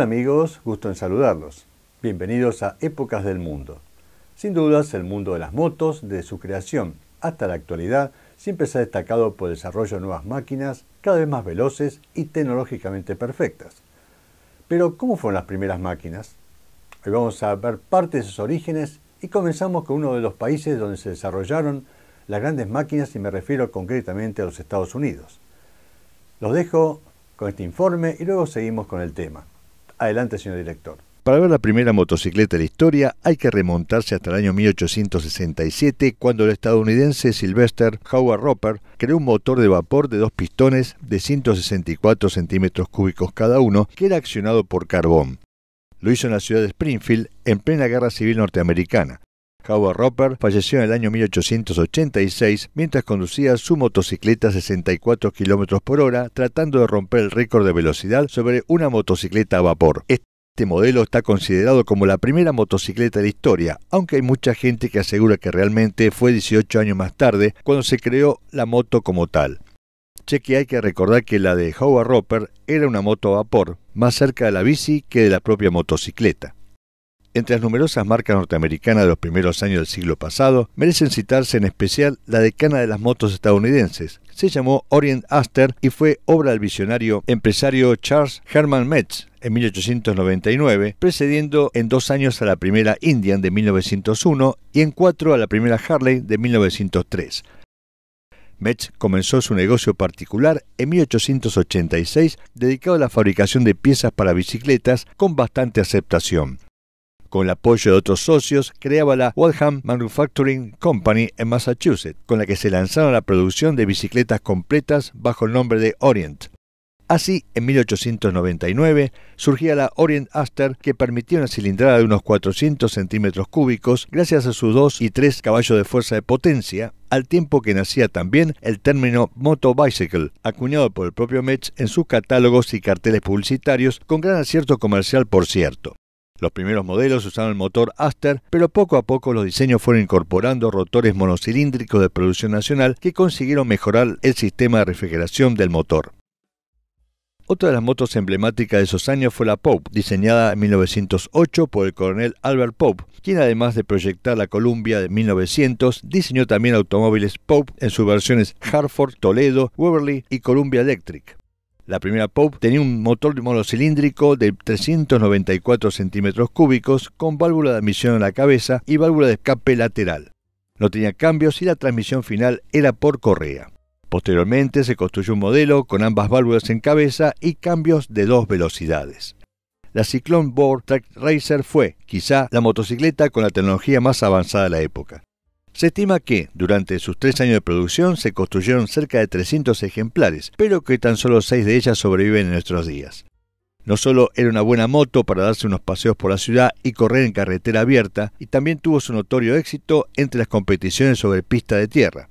amigos, gusto en saludarlos. Bienvenidos a Épocas del Mundo. Sin dudas, el mundo de las motos, desde su creación hasta la actualidad, siempre se ha destacado por el desarrollo de nuevas máquinas cada vez más veloces y tecnológicamente perfectas. Pero, ¿cómo fueron las primeras máquinas? Hoy vamos a ver parte de sus orígenes y comenzamos con uno de los países donde se desarrollaron las grandes máquinas y me refiero concretamente a los Estados Unidos. Los dejo con este informe y luego seguimos con el tema. Adelante, señor director. Para ver la primera motocicleta de la historia hay que remontarse hasta el año 1867 cuando el estadounidense Sylvester Howard Roper creó un motor de vapor de dos pistones de 164 centímetros cúbicos cada uno que era accionado por carbón. Lo hizo en la ciudad de Springfield en plena guerra civil norteamericana. Howard Roper falleció en el año 1886 mientras conducía su motocicleta a 64 km por hora tratando de romper el récord de velocidad sobre una motocicleta a vapor. Este modelo está considerado como la primera motocicleta de la historia, aunque hay mucha gente que asegura que realmente fue 18 años más tarde cuando se creó la moto como tal. Cheque hay que recordar que la de Howard Roper era una moto a vapor, más cerca de la bici que de la propia motocicleta. Entre las numerosas marcas norteamericanas de los primeros años del siglo pasado, merecen citarse en especial la decana de las motos estadounidenses. Se llamó Orient Aster y fue obra del visionario empresario Charles Herman Metz en 1899, precediendo en dos años a la primera Indian de 1901 y en cuatro a la primera Harley de 1903. Metz comenzó su negocio particular en 1886 dedicado a la fabricación de piezas para bicicletas con bastante aceptación. Con el apoyo de otros socios, creaba la Waltham Manufacturing Company en Massachusetts, con la que se lanzaron la producción de bicicletas completas bajo el nombre de Orient. Así, en 1899 surgía la Orient Aster que permitía una cilindrada de unos 400 centímetros cúbicos gracias a sus 2 y 3 caballos de fuerza de potencia, al tiempo que nacía también el término motobicycle, acuñado por el propio Metz en sus catálogos y carteles publicitarios con gran acierto comercial por cierto. Los primeros modelos usaron el motor Aster, pero poco a poco los diseños fueron incorporando rotores monocilíndricos de producción nacional que consiguieron mejorar el sistema de refrigeración del motor. Otra de las motos emblemáticas de esos años fue la Pope, diseñada en 1908 por el coronel Albert Pope, quien además de proyectar la Columbia de 1900, diseñó también automóviles Pope en sus versiones Hartford, Toledo, Waverly y Columbia Electric la primera Pope, tenía un motor monocilíndrico de 394 centímetros cúbicos con válvula de admisión en la cabeza y válvula de escape lateral. No tenía cambios y la transmisión final era por correa. Posteriormente se construyó un modelo con ambas válvulas en cabeza y cambios de dos velocidades. La Cyclone Board Track Racer fue, quizá, la motocicleta con la tecnología más avanzada de la época. Se estima que, durante sus tres años de producción, se construyeron cerca de 300 ejemplares, pero que tan solo seis de ellas sobreviven en nuestros días. No solo era una buena moto para darse unos paseos por la ciudad y correr en carretera abierta, y también tuvo su notorio éxito entre las competiciones sobre pista de tierra.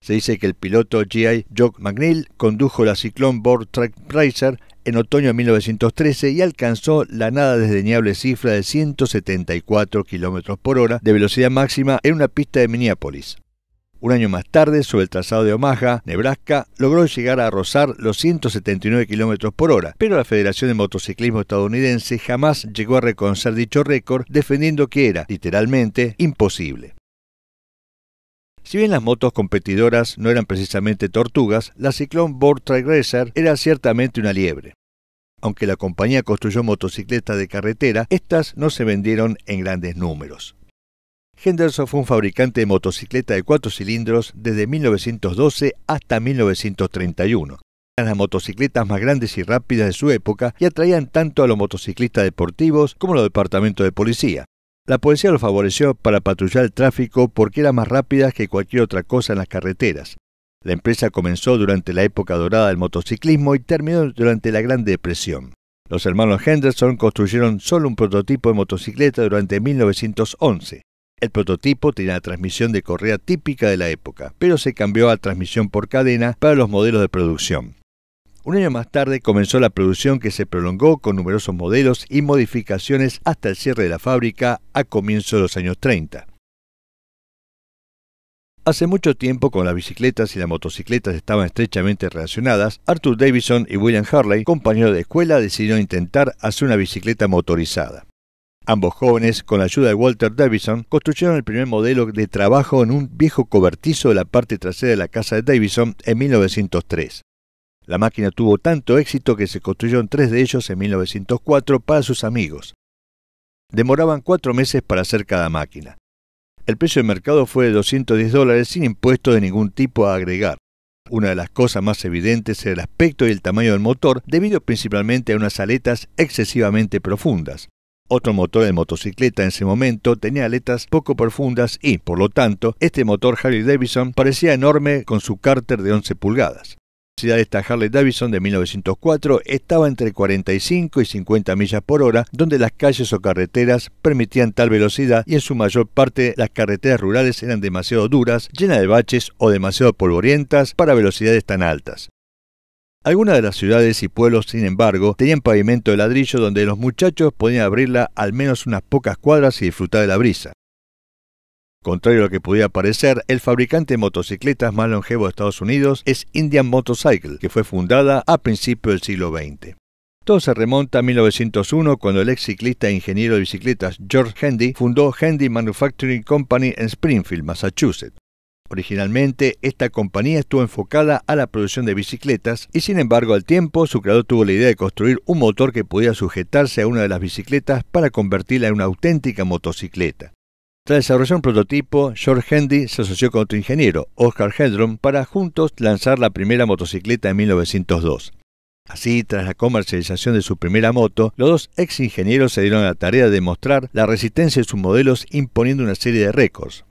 Se dice que el piloto G.I. Jock McNeil condujo la Cyclone Board Track Racer en otoño de 1913 y alcanzó la nada desdeñable cifra de 174 km por hora de velocidad máxima en una pista de Minneapolis. Un año más tarde, sobre el trazado de Omaha, Nebraska, logró llegar a rozar los 179 km por hora, pero la Federación de Motociclismo Estadounidense jamás llegó a reconocer dicho récord, defendiendo que era, literalmente, imposible. Si bien las motos competidoras no eran precisamente tortugas, la Cyclone Board Trail era ciertamente una liebre. Aunque la compañía construyó motocicletas de carretera, estas no se vendieron en grandes números. Henderson fue un fabricante de motocicletas de cuatro cilindros desde 1912 hasta 1931. Eran las motocicletas más grandes y rápidas de su época y atraían tanto a los motociclistas deportivos como a los departamentos de policía. La policía lo favoreció para patrullar el tráfico porque era más rápida que cualquier otra cosa en las carreteras. La empresa comenzó durante la época dorada del motociclismo y terminó durante la Gran Depresión. Los hermanos Henderson construyeron solo un prototipo de motocicleta durante 1911. El prototipo tenía la transmisión de correa típica de la época, pero se cambió a transmisión por cadena para los modelos de producción. Un año más tarde comenzó la producción que se prolongó con numerosos modelos y modificaciones hasta el cierre de la fábrica a comienzos de los años 30. Hace mucho tiempo, con las bicicletas y las motocicletas estaban estrechamente relacionadas, Arthur Davison y William Harley, compañeros de escuela, decidieron intentar hacer una bicicleta motorizada. Ambos jóvenes, con la ayuda de Walter Davison, construyeron el primer modelo de trabajo en un viejo cobertizo de la parte trasera de la casa de Davison en 1903. La máquina tuvo tanto éxito que se construyeron tres de ellos en 1904 para sus amigos. Demoraban cuatro meses para hacer cada máquina. El precio de mercado fue de 210 dólares sin impuesto de ningún tipo a agregar. Una de las cosas más evidentes era el aspecto y el tamaño del motor, debido principalmente a unas aletas excesivamente profundas. Otro motor de motocicleta en ese momento tenía aletas poco profundas y, por lo tanto, este motor Harley Davidson parecía enorme con su cárter de 11 pulgadas esta Harley Davidson de 1904 estaba entre 45 y 50 millas por hora, donde las calles o carreteras permitían tal velocidad y en su mayor parte las carreteras rurales eran demasiado duras, llenas de baches o demasiado polvorientas para velocidades tan altas. Algunas de las ciudades y pueblos, sin embargo, tenían pavimento de ladrillo donde los muchachos podían abrirla al menos unas pocas cuadras y disfrutar de la brisa. Contrario a lo que pudiera parecer, el fabricante de motocicletas más longevo de Estados Unidos es Indian Motorcycle, que fue fundada a principios del siglo XX. Todo se remonta a 1901 cuando el ex ciclista e ingeniero de bicicletas George Handy fundó Handy Manufacturing Company en Springfield, Massachusetts. Originalmente, esta compañía estuvo enfocada a la producción de bicicletas y sin embargo al tiempo su creador tuvo la idea de construir un motor que pudiera sujetarse a una de las bicicletas para convertirla en una auténtica motocicleta. Tras desarrollar un prototipo, George Hendy se asoció con otro ingeniero, Oscar Hendron, para juntos lanzar la primera motocicleta en 1902. Así, tras la comercialización de su primera moto, los dos ex ingenieros se dieron a la tarea de mostrar la resistencia de sus modelos imponiendo una serie de récords.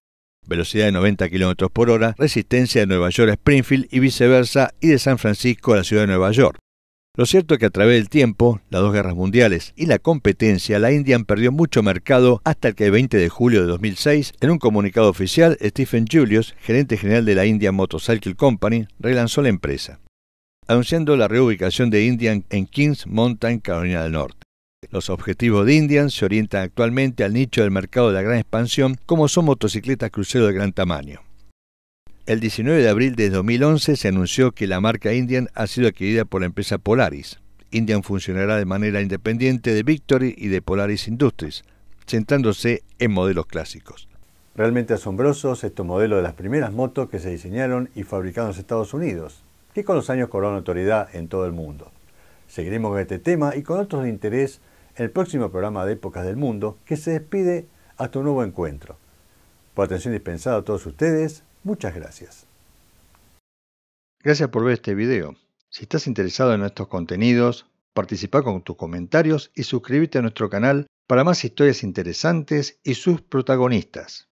Velocidad de 90 km por hora, resistencia de Nueva York a Springfield y viceversa, y de San Francisco a la ciudad de Nueva York. Lo cierto es que a través del tiempo, las dos guerras mundiales y la competencia, la Indian perdió mucho mercado hasta que el 20 de julio de 2006, en un comunicado oficial, Stephen Julius, gerente general de la Indian Motorcycle Company, relanzó la empresa, anunciando la reubicación de Indian en Kings Mountain, Carolina del Norte. Los objetivos de Indian se orientan actualmente al nicho del mercado de la gran expansión, como son motocicletas crucero de gran tamaño. El 19 de abril de 2011 se anunció que la marca Indian ha sido adquirida por la empresa Polaris. Indian funcionará de manera independiente de Victory y de Polaris Industries, centrándose en modelos clásicos. Realmente asombrosos estos modelos de las primeras motos que se diseñaron y fabricaron en Estados Unidos, que con los años cobraron autoridad en todo el mundo. Seguiremos con este tema y con otros de interés en el próximo programa de Épocas del Mundo, que se despide hasta un nuevo encuentro. Por atención dispensada a todos ustedes, Muchas gracias. Gracias por ver este video. Si estás interesado en nuestros contenidos, participa con tus comentarios y suscríbete a nuestro canal para más historias interesantes y sus protagonistas.